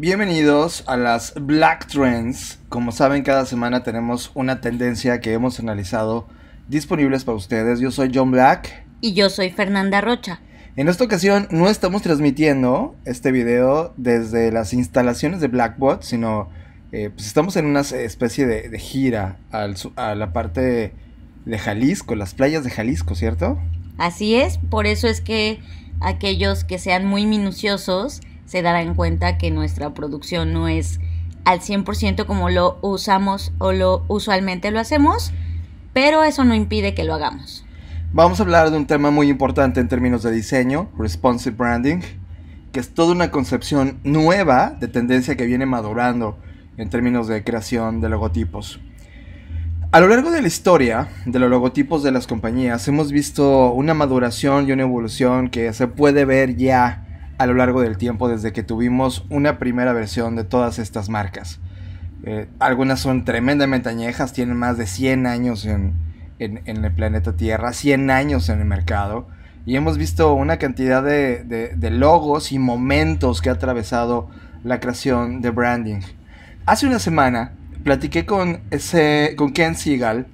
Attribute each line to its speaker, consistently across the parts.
Speaker 1: Bienvenidos a las Black Trends. Como saben, cada semana tenemos una tendencia que hemos analizado disponibles para ustedes. Yo soy John Black.
Speaker 2: Y yo soy Fernanda Rocha.
Speaker 1: En esta ocasión no estamos transmitiendo este video desde las instalaciones de Blackbot, sino eh, pues estamos en una especie de, gira a la parte de Jalisco, las playas de Jalisco, ¿cierto?
Speaker 2: Así es, por eso es que aquellos que sean muy minuciosos se en cuenta que nuestra producción no es al 100% como lo usamos o lo usualmente lo hacemos, pero eso no impide que lo hagamos.
Speaker 1: Vamos a hablar de un tema muy importante en términos de diseño, responsive branding, que es toda una concepción nueva de tendencia que viene madurando en términos de creación de logotipos. A lo largo de la historia de los logotipos de las compañías hemos visto una maduración y una evolución que se puede ver ya a lo largo del tiempo desde que tuvimos una primera versión de todas estas marcas. Eh, algunas son tremendamente añejas, tienen más de 100 años en, el planeta Tierra, 100 años en el mercado. Y hemos visto una cantidad de, logos y momentos que ha atravesado la creación de branding. Hace una semana platiqué con, con Ken Seagal.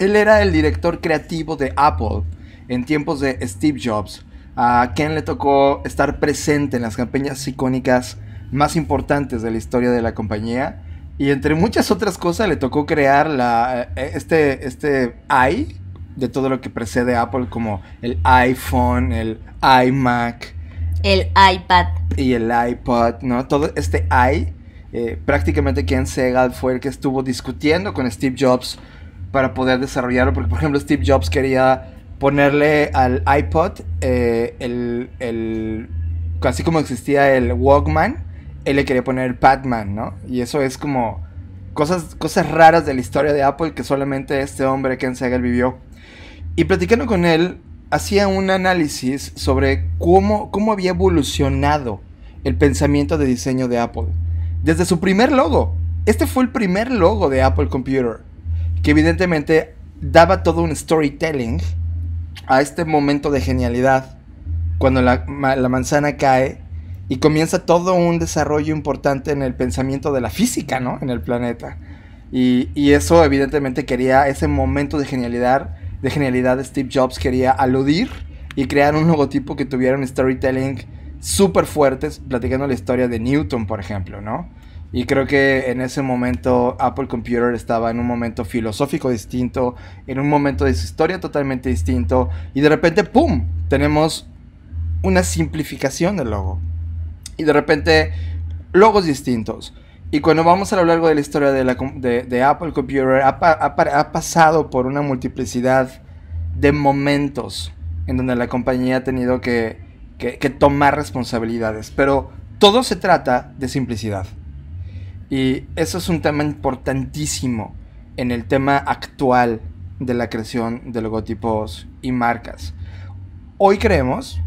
Speaker 1: Él era el director creativo de Apple en tiempos de Steve Jobs a Ken le tocó estar presente en las campañas icónicas más importantes de la historia de la compañía. Y entre muchas otras cosas le tocó crear la, eh, este, este i de todo lo que precede a Apple, como el iPhone, el iMac. El iPad. Y el iPod, ¿no? Todo este i, eh, prácticamente Ken Segal fue el que estuvo discutiendo con Steve Jobs para poder desarrollarlo, porque por ejemplo Steve Jobs quería ponerle al iPod eh, el, así como existía el Walkman, él le quería poner el Batman, ¿no? Y eso es como cosas, cosas raras de la historia de Apple que solamente este hombre, Ken Segel, vivió. Y platicando con él, hacía un análisis sobre cómo, cómo había evolucionado el pensamiento de diseño de Apple. Desde su primer logo. Este fue el primer logo de Apple Computer, que evidentemente daba todo un storytelling a este momento de genialidad, cuando la, manzana cae y comienza todo un desarrollo importante en el pensamiento de la física, ¿no? En el planeta. Y, y, eso evidentemente quería, ese momento de genialidad, de genialidad Steve Jobs quería aludir y crear un logotipo que tuviera un storytelling súper fuerte, platicando la historia de Newton, por ejemplo, ¿no? Y creo que en ese momento Apple Computer estaba en un momento filosófico distinto, en un momento de su historia totalmente distinto. Y de repente, ¡pum! Tenemos una simplificación del logo. Y de repente, logos distintos. Y cuando vamos a lo largo de la historia de, Apple Computer, ha, pasado por una multiplicidad de momentos en donde la compañía ha tenido que tomar responsabilidades. Pero todo se trata de simplicidad. Y eso es un tema importantísimo en el tema actual de la creación de logotipos y marcas. Hoy creemos,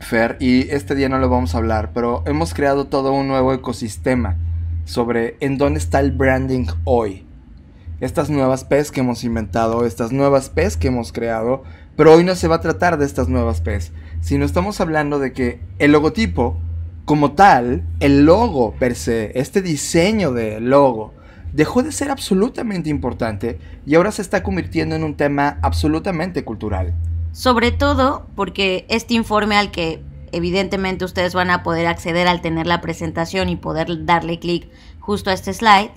Speaker 1: Fer, y este día no lo vamos a hablar, pero hemos creado todo un nuevo ecosistema sobre en dónde está el branding hoy. Estas nuevas P's que hemos inventado, estas nuevas P's que hemos creado, pero hoy no se va a tratar de estas nuevas P's, sino estamos hablando de que el logotipo como tal, el logo per se, este diseño de logo, dejó de ser absolutamente importante y ahora se está convirtiendo en un tema absolutamente cultural.
Speaker 2: Sobre todo porque este informe al que evidentemente ustedes van a poder acceder al tener la presentación y poder darle clic justo a este slide,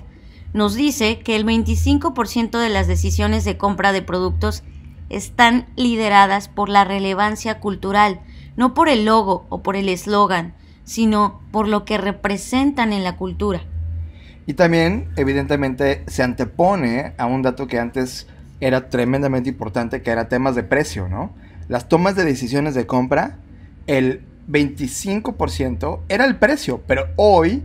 Speaker 2: nos dice que el 25% de las decisiones de compra de productos están lideradas por la relevancia cultural, no por el logo o por el eslogan, sino por lo que representan en la cultura.
Speaker 1: Y también, evidentemente, se antepone a un dato que antes era tremendamente importante, que era temas de precio, ¿no? Las tomas de decisiones de compra, el 25% era el precio, pero hoy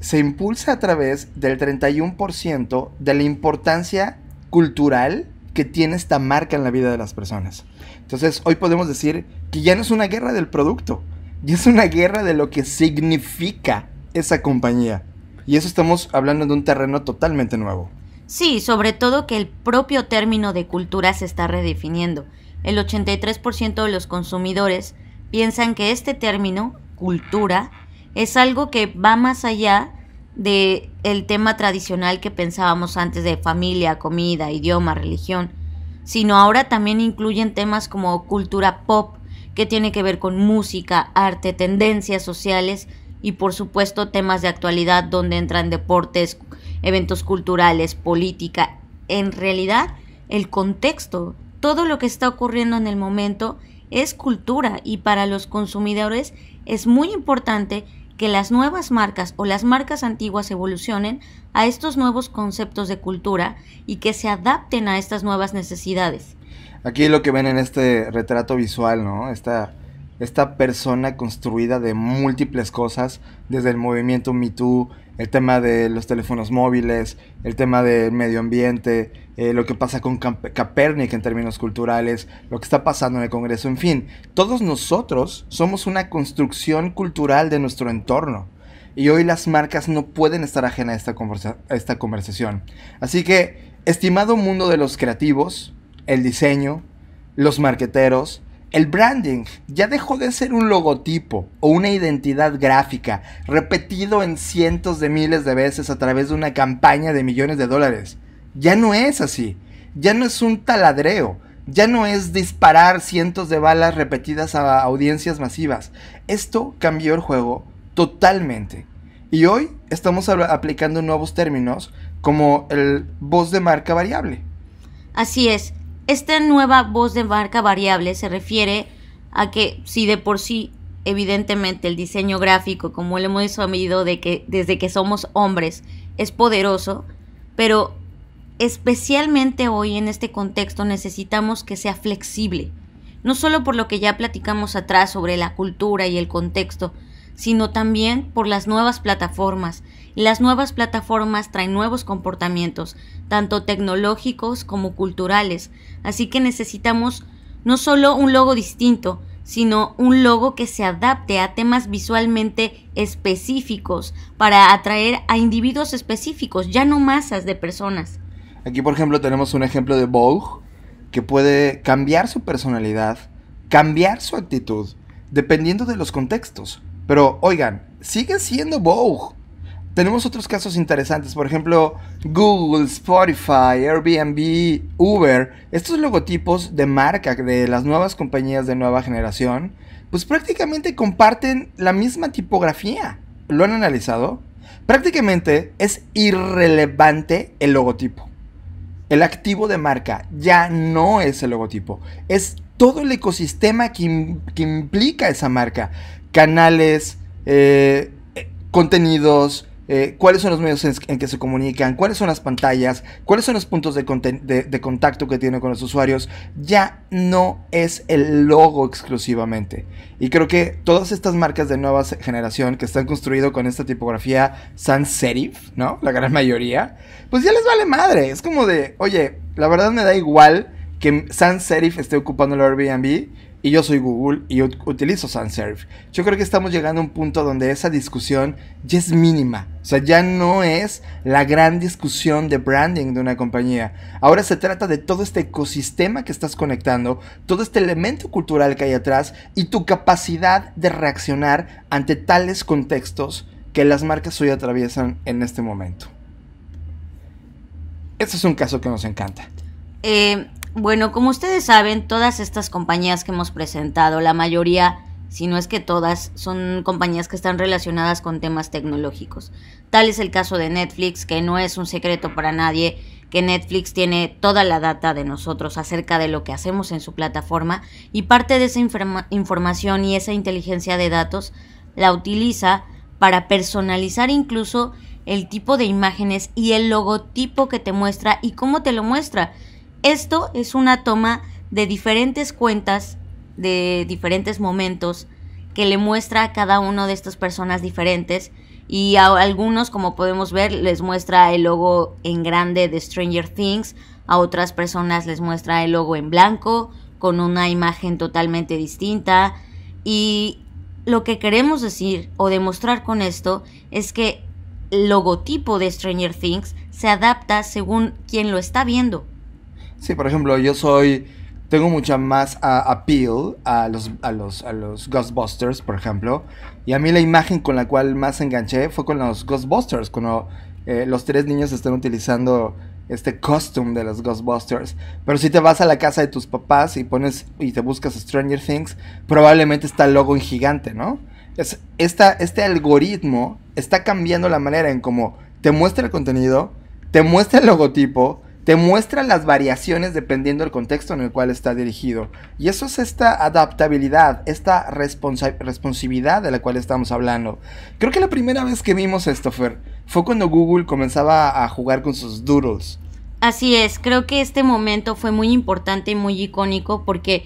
Speaker 1: se impulsa a través del 31% de la importancia cultural que tiene esta marca en la vida de las personas. Entonces, hoy podemos decir que ya no es una guerra del producto, y es una guerra de lo que significa esa compañía. Y eso estamos hablando de un terreno totalmente nuevo.
Speaker 2: Sí, sobre todo que el propio término de cultura se está redefiniendo. El 83% de los consumidores piensan que este término, cultura, es algo que va más allá del tema tradicional que pensábamos antes de familia, comida, idioma, religión, sino ahora también incluyen temas como cultura pop, que tiene que ver con música, arte, tendencias sociales y por supuesto temas de actualidad donde entran deportes, eventos culturales, política. En realidad, el contexto, todo lo que está ocurriendo en el momento es cultura y para los consumidores es muy importante que las nuevas marcas o las marcas antiguas evolucionen a estos nuevos conceptos de cultura y que se adapten a estas nuevas necesidades.
Speaker 1: Aquí lo que ven en este retrato visual, ¿no? Esta, esta persona construida de múltiples cosas, desde el movimiento Me el tema de los teléfonos móviles, el tema del medio ambiente, eh, lo que pasa con en términos culturales, lo que está pasando en el Congreso, en fin, todos nosotros somos una construcción cultural de nuestro entorno. Y hoy las marcas no pueden estar ajenas a esta, conversa a esta conversación. Así que, estimado mundo de los creativos, el diseño, los marqueteros, el branding ya dejó de ser un logotipo o una identidad gráfica repetido en cientos de miles de veces a través de una campaña de millones de dólares. Ya no es así, ya no es un taladreo, ya no es disparar cientos de balas repetidas a audiencias masivas. Esto cambió el juego totalmente. Y hoy estamos aplicando nuevos términos como el voz de marca variable.
Speaker 2: Así es. Esta nueva voz de marca variable se refiere a que si de por sí evidentemente el diseño gráfico, como lo hemos oído de que desde que somos hombres, es poderoso, pero especialmente hoy en este contexto necesitamos que sea flexible, no solo por lo que ya platicamos atrás sobre la cultura y el contexto, sino también por las nuevas plataformas. las nuevas plataformas traen nuevos comportamientos, tanto tecnológicos como culturales, Así que necesitamos no solo un logo distinto, sino un logo que se adapte a temas visualmente específicos para atraer a individuos específicos, ya no masas de personas.
Speaker 1: Aquí, por ejemplo, tenemos un ejemplo de Vogue que puede cambiar su personalidad, cambiar su actitud, dependiendo de los contextos. Pero, oigan, sigue siendo Vogue tenemos otros casos interesantes, por ejemplo, Google, Spotify, Airbnb, Uber, estos logotipos de marca de las nuevas compañías de nueva generación, pues prácticamente comparten la misma tipografía. ¿Lo han analizado? Prácticamente es irrelevante el logotipo. El activo de marca ya no es el logotipo, es todo el ecosistema que, implica esa marca. Canales, eh, eh, contenidos, eh, cuáles son los medios en, que se comunican, cuáles son las pantallas, cuáles son los puntos de, contacto que tiene con los usuarios, ya no es el logo exclusivamente. Y creo que todas estas marcas de nueva generación que están construidas con esta tipografía sans serif, ¿no? La gran mayoría, pues ya les vale madre. Es como de, oye, la verdad me da igual que sans serif esté ocupando el Airbnb y yo soy Google y utilizo sans Yo creo que estamos llegando a un punto donde esa discusión ya es mínima. O sea, ya no es la gran discusión de branding de una compañía. Ahora se trata de todo este ecosistema que estás conectando, todo este elemento cultural que hay atrás y tu capacidad de reaccionar ante tales contextos que las marcas hoy atraviesan en este momento. Ese es un caso que nos encanta.
Speaker 2: Eh, bueno, como ustedes saben, todas estas compañías que hemos presentado, la mayoría, si no es que todas, son compañías que están relacionadas con temas tecnológicos. Tal es el caso de Netflix, que no es un secreto para nadie, que Netflix tiene toda la data de nosotros acerca de lo que hacemos en su plataforma y parte de esa información y esa inteligencia de datos la utiliza para personalizar incluso el tipo de imágenes y el logotipo que te muestra y cómo te lo muestra. Esto es una toma de diferentes cuentas, de diferentes momentos, que le muestra a cada uno de estas personas diferentes. Y a algunos, como podemos ver, les muestra el logo en grande de Stranger Things. A otras personas les muestra el logo en blanco, con una imagen totalmente distinta. Y lo que queremos decir o demostrar con esto es que el logotipo de Stranger Things se adapta según quien lo está viendo.
Speaker 1: Sí, por ejemplo, yo soy. Tengo mucha más appeal a los, los, a los Ghostbusters, por ejemplo. Y a mí la imagen con la cual más enganché fue con los Ghostbusters, cuando eh, los tres niños están utilizando este costume de los Ghostbusters. Pero si te vas a la casa de tus papás y pones y te buscas Stranger Things, probablemente está el logo en gigante, ¿no? Es, esta, este algoritmo está cambiando la manera en cómo te muestra el contenido, te muestra el logotipo te muestra las variaciones dependiendo del contexto en el cual está dirigido. Y eso es esta adaptabilidad, esta responsividad de la cual estamos hablando. Creo que la primera vez que vimos esto fue cuando Google comenzaba a jugar con sus doodles.
Speaker 2: Así es, creo que este momento fue muy importante y muy icónico porque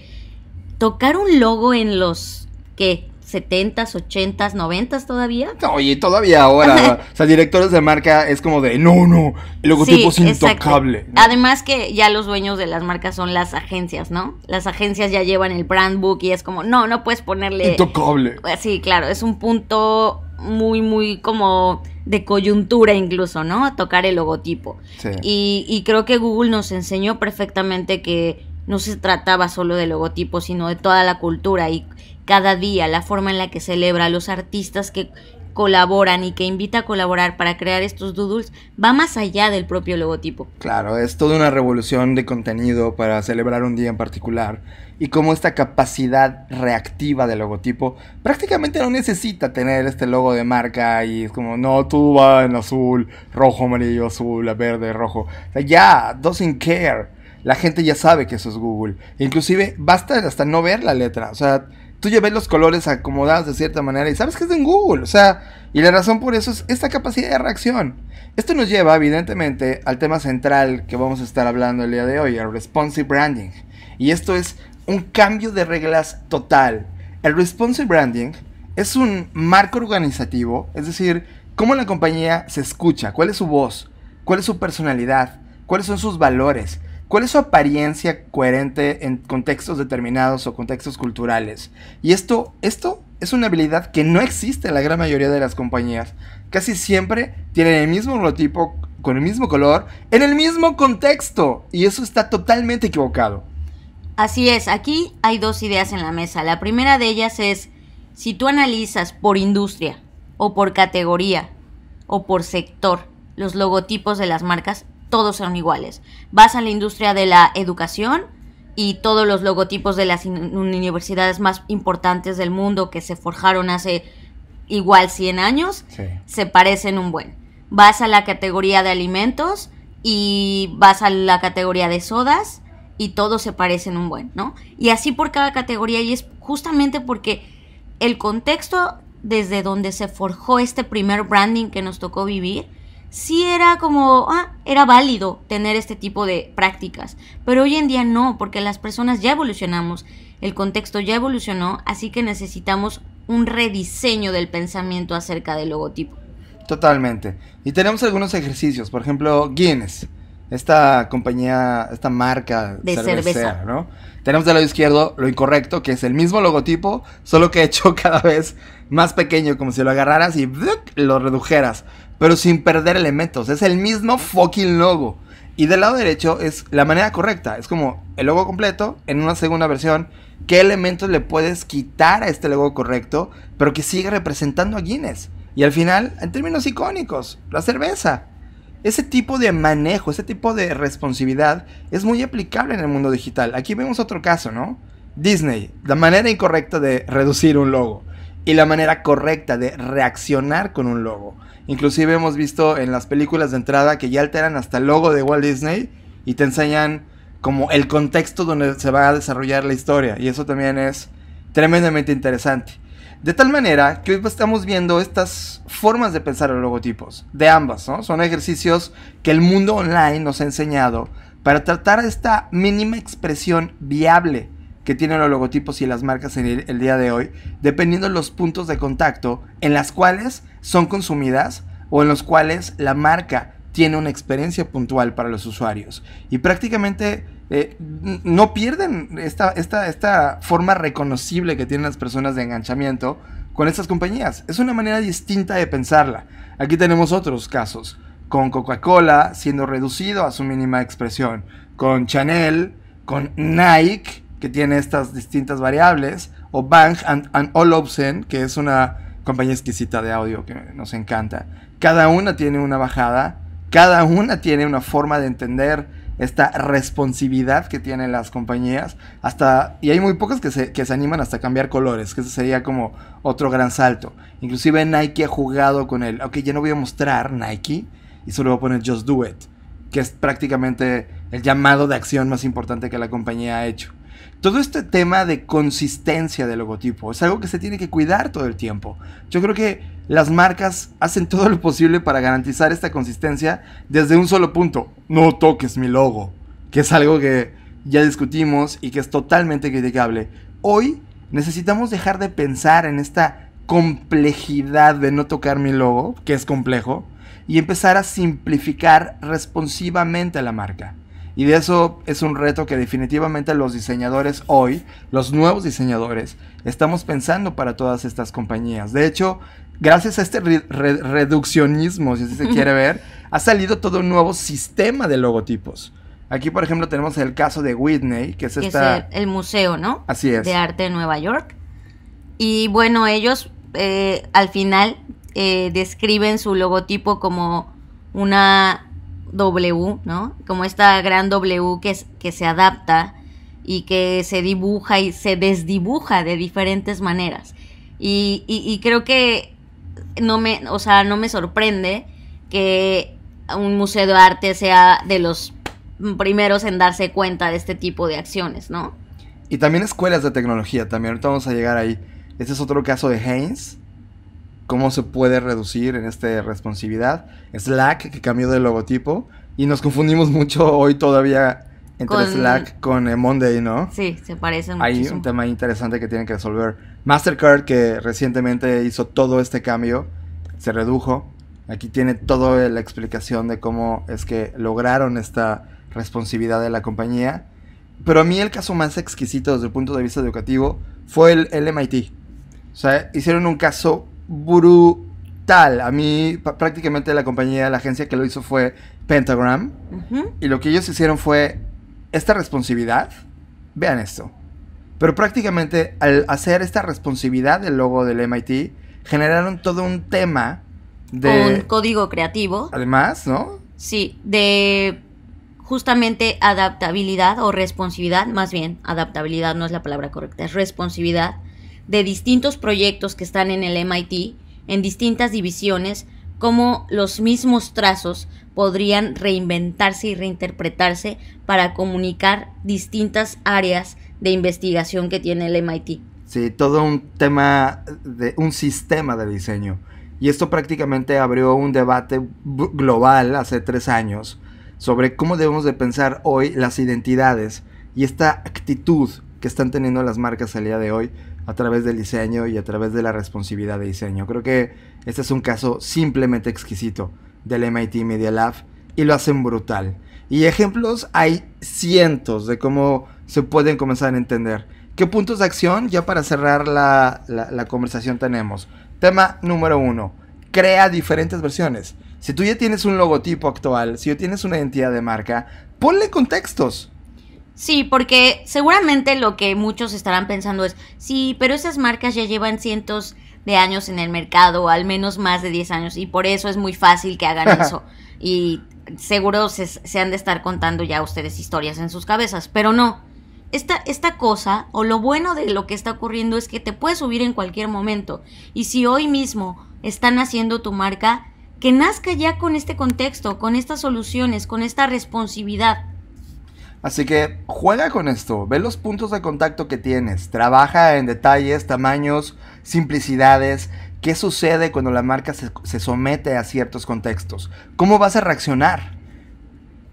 Speaker 2: tocar un logo en los que 70s, 80s, 90s todavía.
Speaker 1: Oye, todavía ahora. o sea, directores de marca es como de no, no, el logotipo es intocable.
Speaker 2: Además que ya los dueños de las marcas son las agencias, ¿no? Las agencias ya llevan el brand book y es como, no, no puedes ponerle. Intocable. Pues sí, claro, es un punto muy, muy como de coyuntura incluso, ¿no? A tocar el logotipo. Sí. Y, y creo que Google nos enseñó perfectamente que no se trataba solo de logotipos, sino de toda la cultura y cada día la forma en la que celebra a los artistas que colaboran y que invita a colaborar para crear estos doodles va más allá del propio logotipo.
Speaker 1: Claro, es toda una revolución de contenido para celebrar un día en particular y como esta capacidad reactiva del logotipo prácticamente no necesita tener este logo de marca y es como, no, tú va en azul, rojo, amarillo, azul, verde, rojo. ya, doesn't care la gente ya sabe que eso es Google. Inclusive basta hasta no ver la letra, o sea, tú ya ves los colores acomodados de cierta manera y sabes que es de Google, o sea, y la razón por eso es esta capacidad de reacción. Esto nos lleva evidentemente al tema central que vamos a estar hablando el día de hoy, el responsive branding. Y esto es un cambio de reglas total. El responsive branding es un marco organizativo, es decir, cómo la compañía se escucha, cuál es su voz, cuál es su personalidad, cuáles son sus valores, ¿Cuál es su apariencia coherente en contextos determinados o contextos culturales? Y esto, esto es una habilidad que no existe en la gran mayoría de las compañías. Casi siempre tienen el mismo logotipo, con el mismo color, en el mismo contexto. Y eso está totalmente equivocado.
Speaker 2: Así es, aquí hay dos ideas en la mesa. La primera de ellas es, si tú analizas por industria o por categoría o por sector los logotipos de las marcas, todos son iguales. Vas a la industria de la educación y todos los logotipos de las universidades más importantes del mundo que se forjaron hace igual 100 años se parecen un buen. Vas a la categoría de alimentos y vas a la categoría de sodas y todos se parecen un buen, ¿no? Y así por cada categoría y es justamente porque el contexto desde donde se forjó este primer branding que nos tocó vivir sí era como, ah, era válido tener este tipo de prácticas, pero hoy en día no, porque las personas ya evolucionamos, el contexto ya evolucionó, así que necesitamos un rediseño del pensamiento acerca del logotipo.
Speaker 1: Totalmente. Y tenemos algunos ejercicios, por ejemplo, Guinness, esta compañía, esta marca de cerveza, ¿no? Tenemos del lado izquierdo lo incorrecto, que es el mismo logotipo, solo que hecho cada vez más pequeño, como si lo agarraras y lo redujeras pero sin perder elementos. Es el mismo fucking logo. Y del lado derecho es la manera correcta. Es como el logo completo en una segunda versión. ¿Qué elementos le puedes quitar a este logo correcto, pero que sigue representando a Guinness? Y al final, en términos icónicos, la cerveza. Ese tipo de manejo, ese tipo de responsabilidad es muy aplicable en el mundo digital. Aquí vemos otro caso, ¿no? Disney, la manera incorrecta de reducir un logo y la manera correcta de reaccionar con un logo. Inclusive hemos visto en las películas de entrada que ya alteran hasta el logo de Walt Disney y te enseñan como el contexto donde se va a desarrollar la historia. Y eso también es tremendamente interesante. De tal manera que hoy estamos viendo estas formas de pensar los logotipos, de ambas, ¿no? Son ejercicios que el mundo online nos ha enseñado para tratar esta mínima expresión viable que tienen los logotipos y las marcas en el, día de hoy, dependiendo de los puntos de contacto en las cuales son consumidas o en los cuales la marca tiene una experiencia puntual para los usuarios. Y prácticamente eh, no pierden esta, esta, esta forma reconocible que tienen las personas de enganchamiento con estas compañías. Es una manera distinta de pensarla. Aquí tenemos otros casos, con Coca-Cola siendo reducido a su mínima expresión, con Chanel, con Nike que tiene estas distintas variables, o Bang and, All Olufsen, que es una compañía exquisita de audio que nos encanta. Cada una tiene una bajada, cada una tiene una forma de entender esta responsividad que tienen las compañías, hasta, y hay muy pocas que se, que se animan hasta cambiar colores, que ese sería como otro gran salto. Inclusive Nike ha jugado con el, ok, ya no voy a mostrar Nike, y solo voy a poner Just Do It, que es prácticamente el llamado de acción más importante que la compañía ha hecho. Todo este tema de consistencia del logotipo es algo que se tiene que cuidar todo el tiempo. Yo creo que las marcas hacen todo lo posible para garantizar esta consistencia desde un solo punto. No toques mi logo, que es algo que ya discutimos y que es totalmente criticable. Hoy necesitamos dejar de pensar en esta complejidad de no tocar mi logo, que es complejo, y empezar a simplificar responsivamente a la marca. Y de eso es un reto que definitivamente los diseñadores hoy, los nuevos diseñadores, estamos pensando para todas estas compañías. De hecho, gracias a este reduccionismo, si se quiere ver, ha salido todo un nuevo sistema de logotipos. Aquí, por ejemplo, tenemos el caso de Whitney, que es esta... Es
Speaker 2: el, museo, ¿no? Así es. De arte de Nueva York. Y bueno, ellos eh, al final eh, describen su logotipo como una W, ¿no? Como esta gran W que, se adapta y que se dibuja y se desdibuja de diferentes maneras. Y, y, creo que no me, o sea, no me sorprende que un museo de arte sea de los primeros en darse cuenta de este tipo de acciones, ¿no?
Speaker 1: Y también escuelas de tecnología, también ahorita vamos a llegar ahí. Este es otro caso de Haynes, cómo se puede reducir en esta responsividad. Slack, que cambió de logotipo. Y nos confundimos mucho hoy todavía entre Slack con Monday, ¿no?
Speaker 2: Sí, se parece muchísimo. Hay un
Speaker 1: tema interesante que tienen que resolver. Mastercard, que recientemente hizo todo este cambio, se redujo. Aquí tiene toda la explicación de cómo es que lograron esta responsividad de la compañía. Pero a mí el caso más exquisito desde el punto de vista educativo fue el MIT. O sea, hicieron un caso brutal. A mí prácticamente la compañía, la agencia que lo hizo fue Pentagram. Y lo que ellos hicieron fue esta responsabilidad. Vean esto. Pero prácticamente al hacer esta responsividad del logo del MIT, generaron todo un tema de... Un
Speaker 2: código creativo.
Speaker 1: Además, ¿no?
Speaker 2: Sí, de justamente adaptabilidad o responsividad, más bien, adaptabilidad no es la palabra correcta, es responsividad de distintos proyectos que están en el MIT, en distintas divisiones, cómo los mismos trazos podrían reinventarse y reinterpretarse para comunicar distintas áreas de investigación que tiene el MIT.
Speaker 1: Sí, todo un tema de un sistema de diseño. Y esto prácticamente abrió un debate global hace tres años sobre cómo debemos de pensar hoy las identidades y esta actitud que están teniendo las marcas al día de hoy a través del diseño y a través de la responsabilidad de diseño. Creo que este es un caso simplemente exquisito del MIT Media Lab y lo hacen brutal. Y ejemplos hay cientos de cómo se pueden comenzar a entender. ¿Qué puntos de acción ya para cerrar la, la conversación tenemos? Tema número uno, crea diferentes versiones. Si tú ya tienes un logotipo actual, si ya tienes una identidad de marca, ponle contextos.
Speaker 2: Sí, porque seguramente lo que muchos estarán pensando es, sí, pero esas marcas ya llevan cientos de años en el mercado, al menos más de 10 años, y por eso es muy fácil que hagan eso. Y seguro se, han de estar contando ya ustedes historias en sus cabezas, pero no. Esta, esta cosa, o lo bueno de lo que está ocurriendo es que te puedes subir en cualquier momento. Y si hoy mismo están haciendo tu marca, que nazca ya con este contexto, con estas soluciones, con esta responsividad
Speaker 1: Así que juega con esto, ve los puntos de contacto que tienes, trabaja en detalles, tamaños, simplicidades, qué sucede cuando la marca se, somete a ciertos contextos, cómo vas a reaccionar.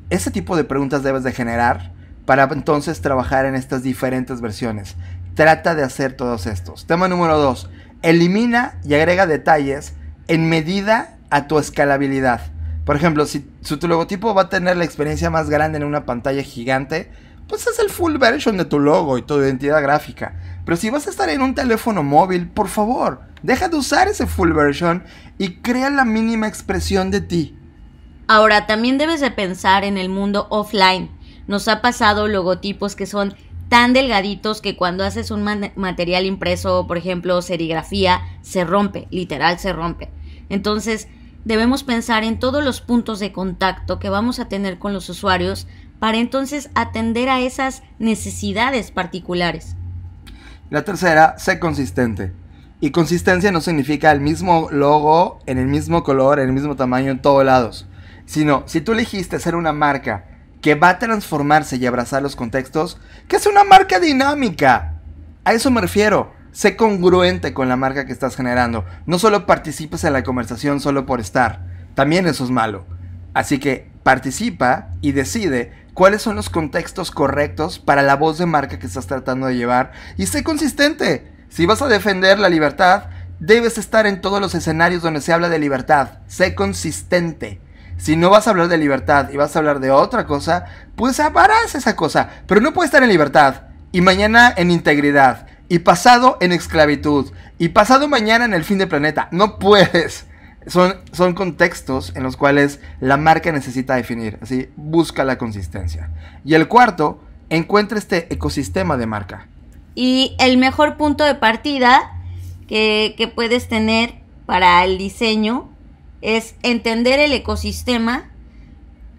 Speaker 1: Ese tipo de preguntas debes de generar para entonces trabajar en estas diferentes versiones. Trata de hacer todos estos. Tema número 2. Elimina y agrega detalles en medida a tu escalabilidad. Por ejemplo, si tu logotipo va a tener la experiencia más grande en una pantalla gigante, pues es el full version de tu logo y tu identidad gráfica. Pero si vas a estar en un teléfono móvil, por favor, deja de usar ese full version y crea la mínima expresión de ti.
Speaker 2: Ahora, también debes de pensar en el mundo offline. Nos ha pasado logotipos que son tan delgaditos que cuando haces un material impreso, por ejemplo, serigrafía, se rompe, literal se rompe. Entonces, debemos pensar en todos los puntos de contacto que vamos a tener con los usuarios para entonces atender a esas necesidades particulares.
Speaker 1: La tercera, sé consistente. Y consistencia no significa el mismo logo, en el mismo color, en el mismo tamaño, en todos lados. Sino, si tú elegiste ser una marca que va a transformarse y abrazar los contextos, que es una marca dinámica. A eso me refiero. Sé congruente con la marca que estás generando. No solo participes en la conversación solo por estar. También eso es malo. Así que participa y decide cuáles son los contextos correctos para la voz de marca que estás tratando de llevar y sé consistente. Si vas a defender la libertad, debes estar en todos los escenarios donde se habla de libertad. Sé consistente. Si no vas a hablar de libertad y vas a hablar de otra cosa, pues aparás esa cosa, pero no puedes estar en libertad y mañana en integridad y pasado en esclavitud, y pasado mañana en el fin del planeta. No puedes. Son, son contextos en los cuales la marca necesita definir, así busca la consistencia. Y el cuarto, encuentra este ecosistema de marca.
Speaker 2: Y el mejor punto de partida que, que puedes tener para el diseño es entender el ecosistema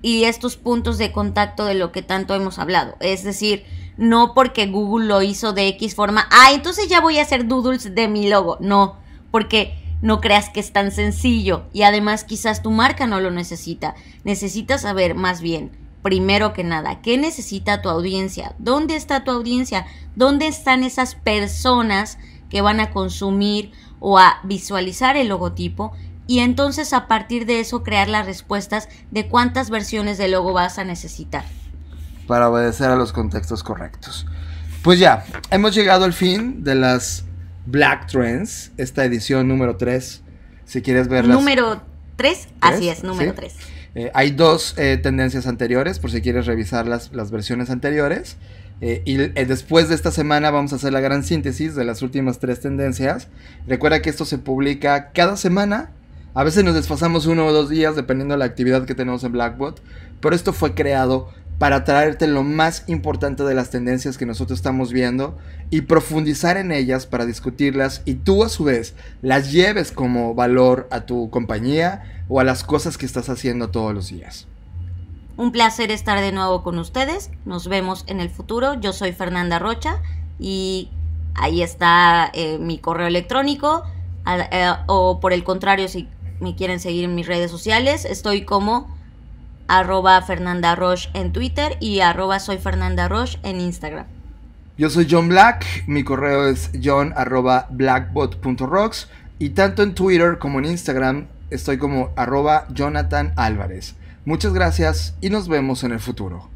Speaker 2: y estos puntos de contacto de lo que tanto hemos hablado. Es decir, no porque Google lo hizo de X forma, ah, entonces ya voy a hacer doodles de mi logo. No, porque no creas que es tan sencillo y además quizás tu marca no lo necesita. Necesitas saber más bien, primero que nada, qué necesita tu audiencia, dónde está tu audiencia, dónde están esas personas que van a consumir o a visualizar el logotipo y entonces a partir de eso crear las respuestas de cuántas versiones de logo vas a necesitar
Speaker 1: para obedecer a los contextos correctos. Pues ya, hemos llegado al fin de las Black Trends, esta edición número 3. Si quieres verlas.
Speaker 2: Número 3, así es, número 3.
Speaker 1: Eh, hay dos eh, tendencias anteriores, por si quieres revisar las, las versiones anteriores. Eh, y después de esta semana vamos a hacer la gran síntesis de las últimas tres tendencias. Recuerda que esto se publica cada semana. A veces nos desfasamos uno o dos días dependiendo de la actividad que tenemos en Blackbot. Pero esto fue creado para traerte lo más importante de las tendencias que nosotros estamos viendo y profundizar en ellas para discutirlas y tú a su vez las lleves como valor a tu compañía o a las cosas que estás haciendo todos los días.
Speaker 2: Un placer estar de nuevo con ustedes. Nos vemos en el futuro. Yo soy Fernanda Rocha y ahí está eh, mi correo electrónico. Eh, o por el contrario, si me quieren seguir en mis redes sociales, estoy como arroba Fernanda Roche en Twitter y arroba soy Fernanda Roche en Instagram.
Speaker 1: Yo soy John Black, mi correo es john blackbot.rocks y tanto en Twitter como en Instagram estoy como arroba Jonathan Álvarez. Muchas gracias y nos vemos en el futuro.